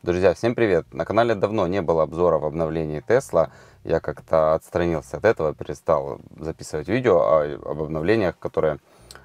Друзья, всем привет! На канале давно не было обзора в обновлении Tesla. Я как-то отстранился от этого, перестал записывать видео об обновлениях, которые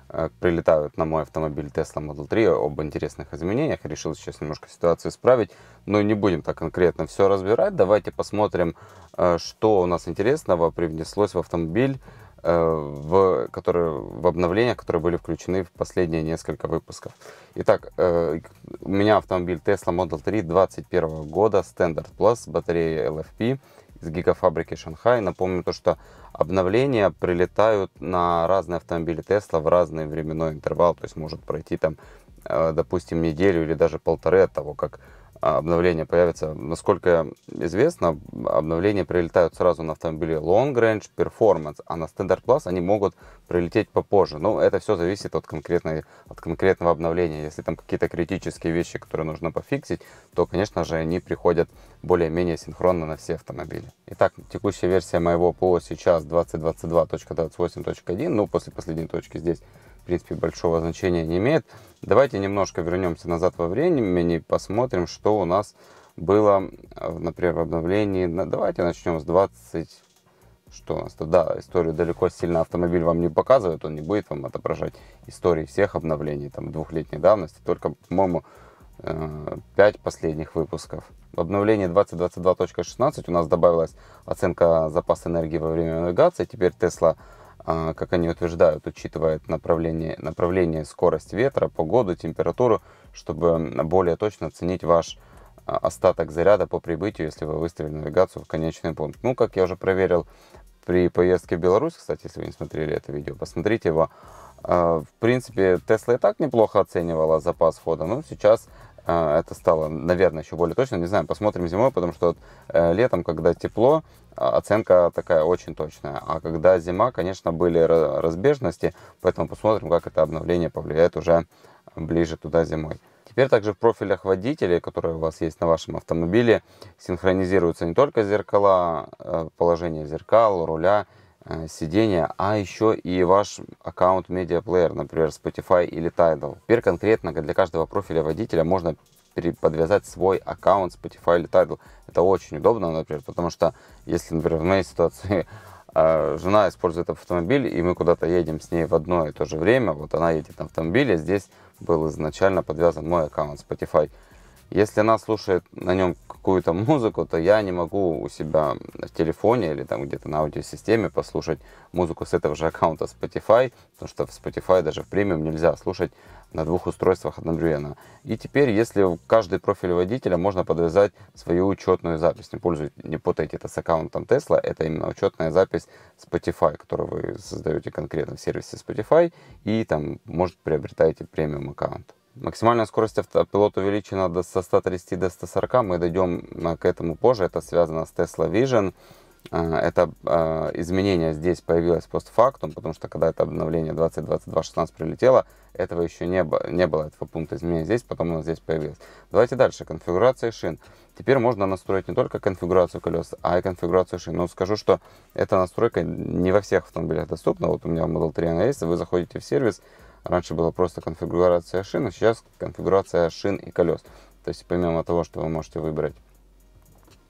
э, прилетают на мой автомобиль Tesla Model 3, об интересных изменениях. Решил сейчас немножко ситуацию исправить, но не будем так конкретно все разбирать. Давайте посмотрим, э, что у нас интересного привнеслось в автомобиль в, которые, в обновления, которые были включены в последние несколько выпусков. Итак, э, у меня автомобиль Tesla Model 3 2021 года, Standard Plus, батарея LFP из гигафабрики Шанхай. Напомню то, что обновления прилетают на разные автомобили Tesla в разный временной интервал, то есть может пройти там, э, допустим, неделю или даже полторы от того, как обновление появится. Насколько известно, обновления прилетают сразу на автомобиле Long Range Performance, а на Standard Plus они могут прилететь попозже. Но ну, это все зависит от, конкретной, от конкретного обновления. Если там какие-то критические вещи, которые нужно пофиксить, то, конечно же, они приходят более-менее синхронно на все автомобили. Итак, текущая версия моего ПО сейчас 2022.28.1, ну, после последней точки здесь в принципе, большого значения не имеет. Давайте немножко вернемся назад во времени, посмотрим, что у нас было, э, например, в обновлении. Давайте начнем с 20... Что у нас тут? историю далеко сильно автомобиль вам не показывает, он не будет вам отображать истории всех обновлений там двухлетней давности, только, по-моему, 5 э, последних выпусков. В обновлении 2022.16 у нас добавилась оценка запаса энергии во время навигации. Теперь Tesla а, как они утверждают, учитывает направление, направление, скорость ветра, погоду, температуру, чтобы более точно оценить ваш а, остаток заряда по прибытию, если вы выставили навигацию в конечный пункт. Ну, как я уже проверил при поездке в Беларусь, кстати, если вы не смотрели это видео, посмотрите его. А, в принципе, Тесла и так неплохо оценивала запас хода, но сейчас а, это стало, наверное, еще более точно. Не знаю, посмотрим зимой, потому что э, летом, когда тепло, а, оценка такая очень точная. А когда зима, конечно, были разбежности, поэтому посмотрим, как это обновление повлияет уже ближе туда зимой. Теперь также в профилях водителей, которые у вас есть на вашем автомобиле, синхронизируются не только зеркала, э, положение зеркал, руля, Э, сидения, а еще и ваш аккаунт медиаплеер, например, Spotify или Tidal. Теперь конкретно для каждого профиля водителя можно подвязать свой аккаунт Spotify или Tidal. Это очень удобно, например, потому что если, например, в моей ситуации а, жена использует автомобиль, и мы куда-то едем с ней в одно и то же время, вот она едет на автомобиле, а здесь был изначально подвязан мой аккаунт Spotify. Если она слушает на нем какую-то музыку, то я не могу у себя в телефоне или там где-то на аудиосистеме послушать музыку с этого же аккаунта Spotify, потому что в Spotify даже в премиум нельзя слушать на двух устройствах одновременно. И теперь, если в каждый профиль водителя можно подвязать свою учетную запись, не, пользуйтесь, не путайте это с аккаунтом Tesla, это именно учетная запись Spotify, которую вы создаете конкретно в сервисе Spotify и там, может, приобретаете премиум аккаунт. Максимальная скорость автопилота увеличена до, со 130 до 140. Мы дойдем а, к этому позже. Это связано с Tesla Vision. А, это а, изменение здесь появилось постфактум, потому что когда это обновление 2022-16 прилетело, этого еще не, было, не было, этого пункта изменения здесь, потом оно здесь появилось. Давайте дальше, конфигурация шин. Теперь можно настроить не только конфигурацию колес, а и конфигурацию шин. Но скажу, что эта настройка не во всех автомобилях доступна. Вот у меня в Model 3 она есть, вы заходите в сервис, Раньше была просто конфигурация шин, а сейчас конфигурация шин и колес. То есть помимо того, что вы можете выбрать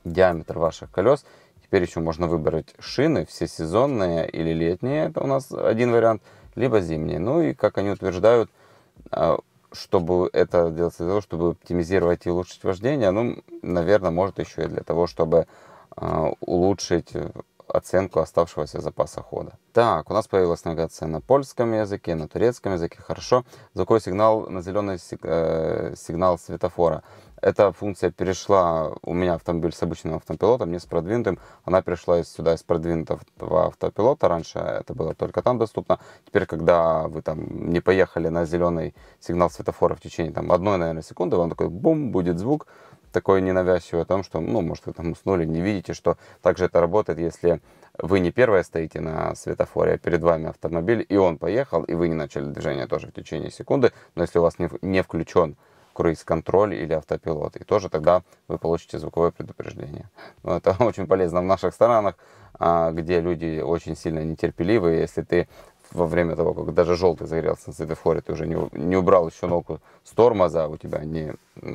диаметр ваших колес, теперь еще можно выбрать шины, все сезонные или летние, это у нас один вариант, либо зимние. Ну и как они утверждают, а, чтобы это делать для того, чтобы оптимизировать и улучшить вождение, ну, наверное, может еще и для того, чтобы а, улучшить оценку оставшегося запаса хода. Так, у нас появилась навигация на польском языке, на турецком языке, хорошо. Звуковой сигнал на зеленый сиг, э, сигнал светофора. Эта функция перешла, у меня автомобиль с обычным автопилотом, не с продвинутым, она перешла из сюда из продвинутого автопилота, раньше это было только там доступно, теперь, когда вы там не поехали на зеленый сигнал светофора в течение там одной, наверное, секунды, вам такой бум, будет звук, такой ненавязчивый о том, что, ну, может, вы там уснули, не видите, что также это работает, если вы не первая стоите на светофоре, а перед вами автомобиль, и он поехал, и вы не начали движение тоже в течение секунды, но если у вас не, не включен круиз-контроль или автопилот. И тоже тогда вы получите звуковое предупреждение. Но это очень полезно в наших странах, а, где люди очень сильно нетерпеливы. Если ты во время того, как даже желтый загорелся на светофоре, ты уже не, не убрал еще ногу с тормоза, а у тебя не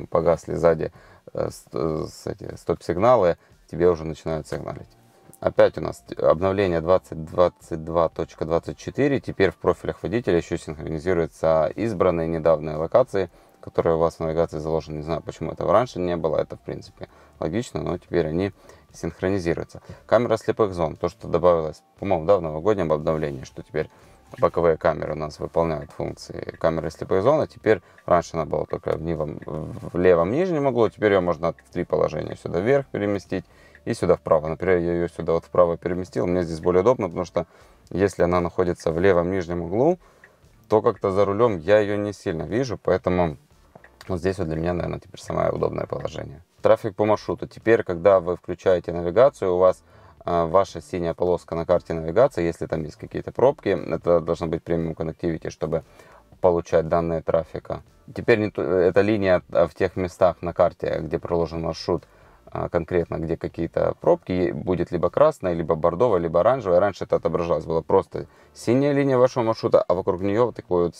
погасли сзади э, э стоп-сигналы, тебе уже начинают сигналить. Опять у нас обновление 2022.24. Теперь в профилях водителя еще синхронизируется избранные недавние локации – которые у вас в навигации заложены. Не знаю, почему этого раньше не было, это в принципе логично, но теперь они синхронизируются. Камера слепых зон, то, что добавилось, по-моему, да, в новогоднем обновлении, что теперь боковые камеры у нас выполняют функции камеры слепых зон, а Теперь раньше она была только в, нивом, в левом нижнем углу, теперь ее можно в три положения сюда вверх переместить и сюда вправо. Например, я ее сюда вот вправо переместил, мне здесь более удобно, потому что если она находится в левом нижнем углу, то как-то за рулем я ее не сильно вижу, поэтому вот здесь вот для меня, наверное, теперь самое удобное положение. Трафик по маршруту. Теперь, когда вы включаете навигацию, у вас а, ваша синяя полоска на карте навигации, если там есть какие-то пробки, это должно быть премиум коннективити, чтобы получать данные трафика. Теперь не, эта линия а, в тех местах на карте, где проложен маршрут, а, конкретно, где какие-то пробки, будет либо красная, либо бордовая, либо оранжевая. Раньше это отображалось, была просто синяя линия вашего маршрута, а вокруг нее вот такой вот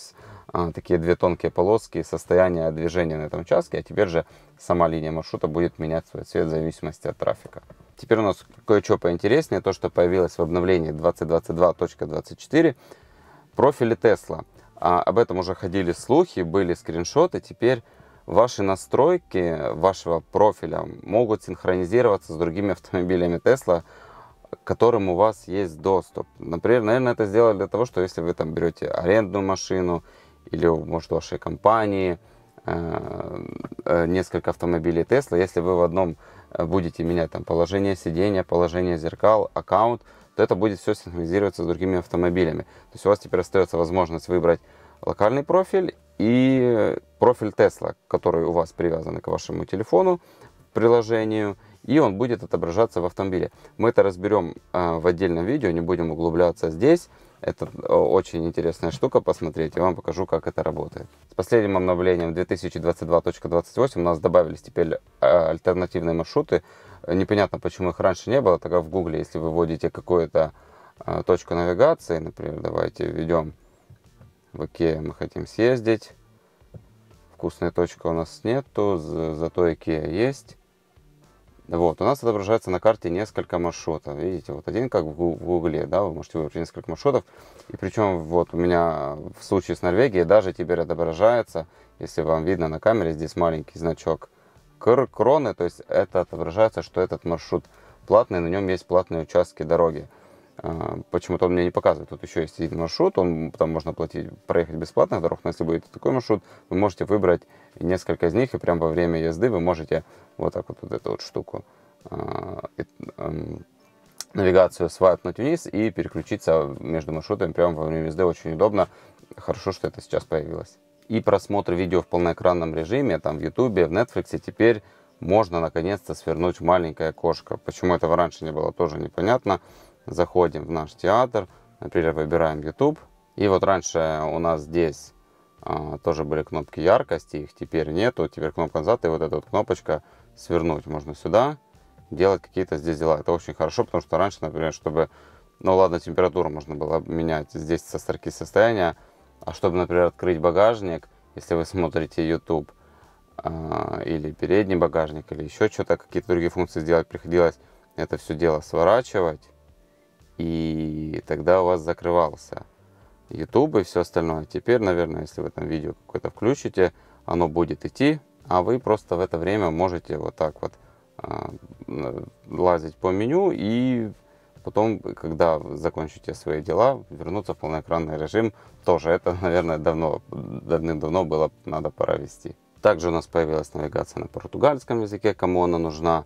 а, такие две тонкие полоски состояния движения на этом участке, а теперь же сама линия маршрута будет менять свой цвет в зависимости от трафика. Теперь у нас кое-что поинтереснее, то, что появилось в обновлении 2022.24, профили Tesla. А об этом уже ходили слухи, были скриншоты, теперь ваши настройки вашего профиля могут синхронизироваться с другими автомобилями Tesla, к которым у вас есть доступ. Например, наверное, это сделали для того, что если вы там берете арендную машину или, может, вашей компании э, э, несколько автомобилей Tesla, если вы в одном э, будете менять там положение сидения, положение зеркал, аккаунт, то это будет все синхронизироваться с другими автомобилями. То есть у вас теперь остается возможность выбрать локальный профиль и профиль Tesla, который у вас привязан к вашему телефону, приложению, и он будет отображаться в автомобиле. Мы это разберем в отдельном видео, не будем углубляться здесь. Это э, очень интересная штука, посмотреть, я вам покажу, как это работает. С последним обновлением 2022.28 у нас добавились теперь э, альтернативные маршруты. Непонятно, почему их раньше не было, тогда в Гугле, если вы вводите какую-то э, точку навигации, например, давайте введем в Икея мы хотим съездить, вкусная точка у нас нету, зато Икея есть. Вот, у нас отображается на карте несколько маршрутов. Видите, вот один как в Гугле, да, вы можете выбрать несколько маршрутов. И причем вот у меня в случае с Норвегией даже теперь отображается, если вам видно на камере, здесь маленький значок кроны, то есть это отображается, что этот маршрут платный, на нем есть платные участки дороги. А, почему-то он мне не показывает. Тут еще есть один маршрут, он, там можно платить, проехать бесплатно дорог, но если будет такой маршрут, вы можете выбрать несколько из них, и прямо во время езды вы можете вот так вот, вот эту вот штуку а, эм, навигацию свайпнуть вниз и переключиться между маршрутами прямо во время езды. Очень удобно. Хорошо, что это сейчас появилось. И просмотр видео в полноэкранном режиме, там в YouTube, в Netflix теперь можно наконец-то свернуть маленькое окошко. Почему этого раньше не было, тоже непонятно заходим в наш театр, например, выбираем YouTube. И вот раньше у нас здесь а, тоже были кнопки яркости, их теперь нету. Теперь кнопка назад и вот эта вот кнопочка свернуть можно сюда, делать какие-то здесь дела. Это очень хорошо, потому что раньше, например, чтобы, ну ладно, температуру можно было менять здесь со строки состояния, а чтобы, например, открыть багажник, если вы смотрите YouTube, а, или передний багажник, или еще что-то, какие-то другие функции сделать, приходилось это все дело сворачивать, и тогда у вас закрывался YouTube и все остальное. Теперь, наверное, если вы там видео какое-то включите, оно будет идти, а вы просто в это время можете вот так вот э, лазить по меню и потом, когда закончите свои дела, вернуться в полноэкранный режим. Тоже это, наверное, давно, давным-давно было, надо пора Также у нас появилась навигация на португальском языке, кому она нужна.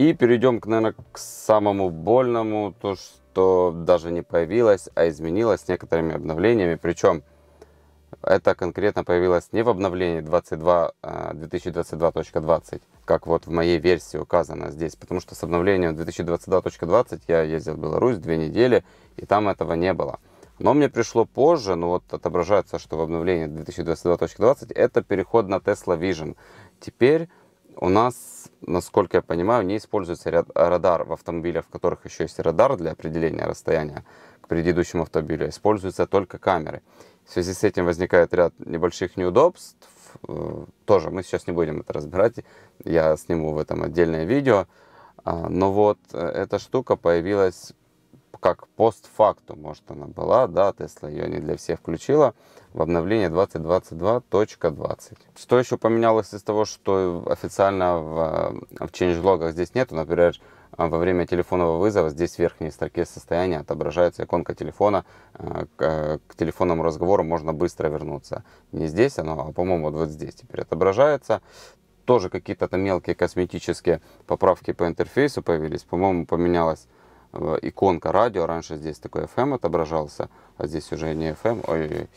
И перейдем, к наверное, к самому больному, то, что даже не появилось, а изменилось с некоторыми обновлениями. Причем это конкретно появилось не в обновлении 22, 2022.20, а как вот в моей версии указано здесь, потому что с обновлением 2022.20 я ездил в Беларусь две недели, и там этого не было. Но мне пришло позже, но вот отображается, что в обновлении 2022.20 это переход на Tesla Vision. Теперь у нас, насколько я понимаю, не используется ряд, радар в автомобилях, в которых еще есть радар для определения расстояния к предыдущему автомобилю. А используются только камеры. В связи с этим возникает ряд небольших неудобств. Э, тоже мы сейчас не будем это разбирать. Я сниму в этом отдельное видео. А, но вот э, эта штука появилась как постфактум, может она была, да, Tesla ее не для всех включила, в обновление 2022.20. Что еще поменялось из того, что официально в, э, в changelog здесь нету, например, э, во время телефонного вызова здесь в верхней строке состояния отображается иконка телефона. Э, к, к телефонному разговору можно быстро вернуться. Не здесь оно, а, по-моему, вот здесь теперь отображается. Тоже какие-то там мелкие косметические поправки по интерфейсу появились. По-моему, поменялось Э, иконка радио. Раньше здесь такой FM отображался, а здесь уже не FM. Ой,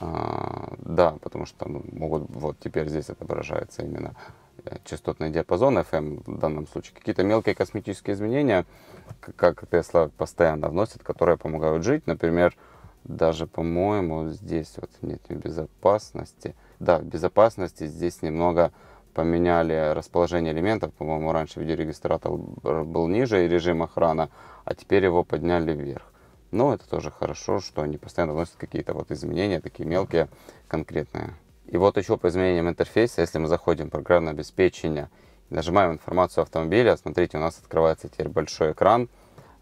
а, э, да, потому что ну, могут, вот теперь здесь отображается именно э, частотный диапазон FM в данном случае. Какие-то мелкие косметические изменения, как Tesla постоянно вносит, которые помогают жить. Например, даже, по-моему, здесь вот нет безопасности. Да, в безопасности здесь немного поменяли расположение элементов. По-моему, раньше видеорегистратор был ниже и режим охрана, а теперь его подняли вверх. Но ну, это тоже хорошо, что они постоянно вносят какие-то вот изменения, такие мелкие, конкретные. И вот еще по изменениям интерфейса, если мы заходим в программное обеспечение, нажимаем информацию автомобиля, смотрите, у нас открывается теперь большой экран,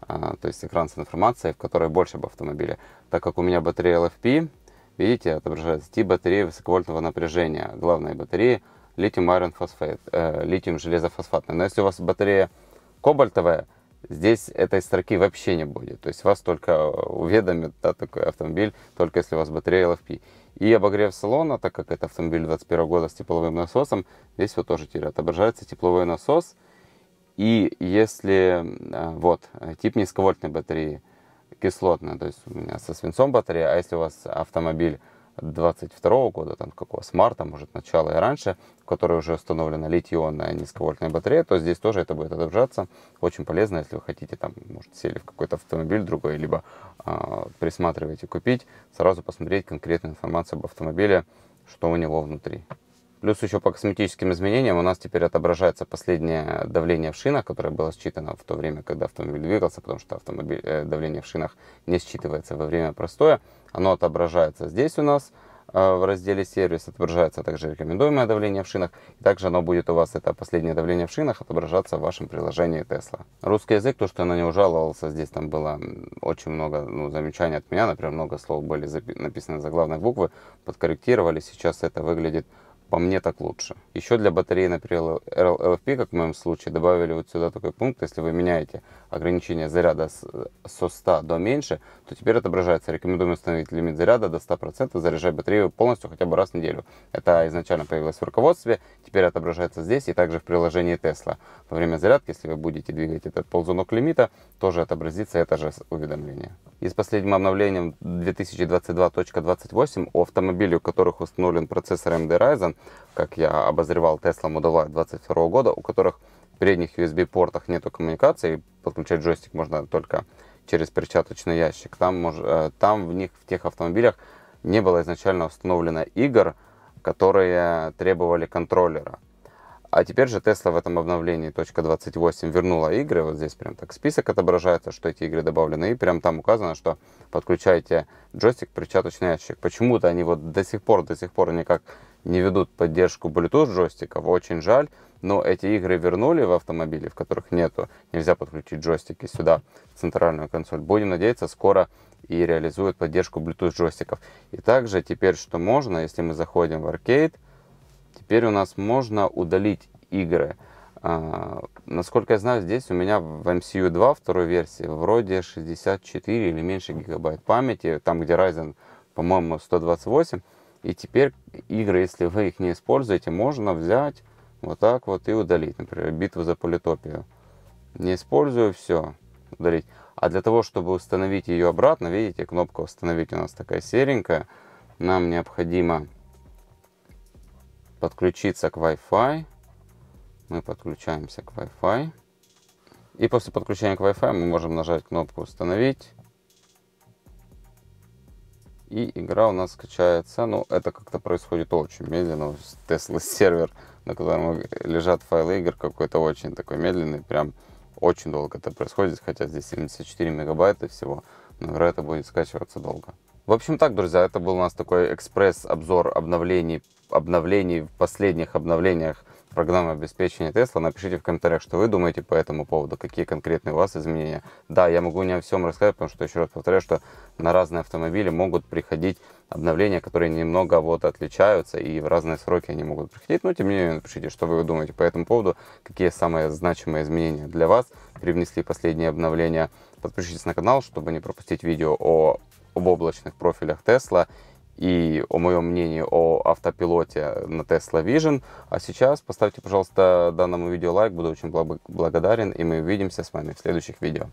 а, то есть экран с информацией, в которой больше об автомобиле. Так как у меня батарея LFP, видите, отображается тип батареи высоковольтного напряжения, главной батареи – литиум iron фосфейт, э, литиум железофосфатный. Но если у вас батарея кобальтовая, здесь этой строки вообще не будет. То есть вас только уведомит да, такой автомобиль, только если у вас батарея LFP. И обогрев салона, так как это автомобиль 21 года с тепловым насосом, здесь вот тоже теперь отображается тепловой насос. И если, э, вот, тип низковольтной батареи, кислотная, то есть у меня со свинцом батарея, а если у вас автомобиль 22 года, там какого, с марта, может, начало и раньше, в которой уже установлена литионная низковольтная батарея, то здесь тоже это будет отображаться. Очень полезно, если вы хотите, там, может, сели в какой-то автомобиль другой, либо э, присматриваете купить, сразу посмотреть конкретную информацию об автомобиле, что у него внутри. Плюс еще по косметическим изменениям у нас теперь отображается последнее давление в шинах, которое было считано в то время, когда автомобиль двигался, потому что автомобиль, э, давление в шинах не считывается во время простоя. Оно отображается здесь у нас э, в разделе сервис, отображается также рекомендуемое давление в шинах. И также оно будет у вас, это последнее давление в шинах, отображаться в вашем приложении Tesla. Русский язык, то, что я на него жаловался, здесь там было очень много ну, замечаний от меня, например, много слов были написаны за главные буквы, подкорректировали, сейчас это выглядит по мне так лучше. Еще для батареи, например, LFP, как в моем случае, добавили вот сюда такой пункт, если вы меняете ограничение заряда со 100 до меньше, то теперь отображается рекомендуем установить лимит заряда до 100%, заряжать батарею полностью хотя бы раз в неделю. Это изначально появилось в руководстве, теперь отображается здесь и также в приложении Tesla. Во время зарядки, если вы будете двигать этот ползунок лимита, тоже отобразится это же уведомление. И с последним обновлением 2022.28 у автомобилей, у которых установлен процессор AMD эм Ryzen, как я обозревал Tesla Model Y 2022 года, у которых в передних USB-портах нету коммуникации, подключать джойстик можно только через перчаточный ящик. Там, мож, э, там в них, в тех автомобилях не было изначально установлено игр, которые требовали контроллера. А теперь же Tesla в этом обновлении .28 вернула игры. Вот здесь прям так список отображается, что эти игры добавлены. И прям там указано, что подключайте джойстик, перчаточный ящик. Почему-то они вот до сих пор, до сих пор никак не ведут поддержку Bluetooth джойстиков. Очень жаль, но эти игры вернули в автомобили, в которых нету. Нельзя подключить джойстики сюда, в центральную консоль. Будем надеяться, скоро и реализуют поддержку Bluetooth джойстиков. И также теперь что можно, если мы заходим в аркейд, теперь у нас можно удалить игры. А, насколько я знаю, здесь у меня в MCU 2 второй версии вроде 64 или меньше гигабайт памяти, там где Ryzen, по-моему, 128 и теперь игры, если вы их не используете, можно взять вот так вот и удалить. Например, битву за политопию. Не использую, все, удалить. А для того, чтобы установить ее обратно, видите, кнопка «Установить» у нас такая серенькая. Нам необходимо подключиться к Wi-Fi. Мы подключаемся к Wi-Fi. И после подключения к Wi-Fi мы можем нажать кнопку «Установить» и игра у нас скачается. Ну, это как-то происходит очень медленно. Tesla сервер, на котором лежат файлы игр, какой-то очень такой медленный, прям очень долго это происходит, хотя здесь 74 мегабайта всего, но игра это будет скачиваться долго. В общем так, друзья, это был у нас такой экспресс-обзор обновлений, обновлений в последних обновлениях программное обеспечение Tesla. Напишите в комментариях, что вы думаете по этому поводу, какие конкретные у вас изменения. Да, я могу не о всем рассказать, потому что, еще раз повторяю, что на разные автомобили могут приходить обновления, которые немного вот отличаются, и в разные сроки они могут приходить. Но, ну, тем не менее, напишите, что вы думаете по этому поводу, какие самые значимые изменения для вас привнесли последние обновления. Подпишитесь на канал, чтобы не пропустить видео о, об облачных профилях Tesla и о моем мнении о автопилоте на Tesla Vision. А сейчас поставьте, пожалуйста, данному видео лайк, буду очень благодарен, и мы увидимся с вами в следующих видео.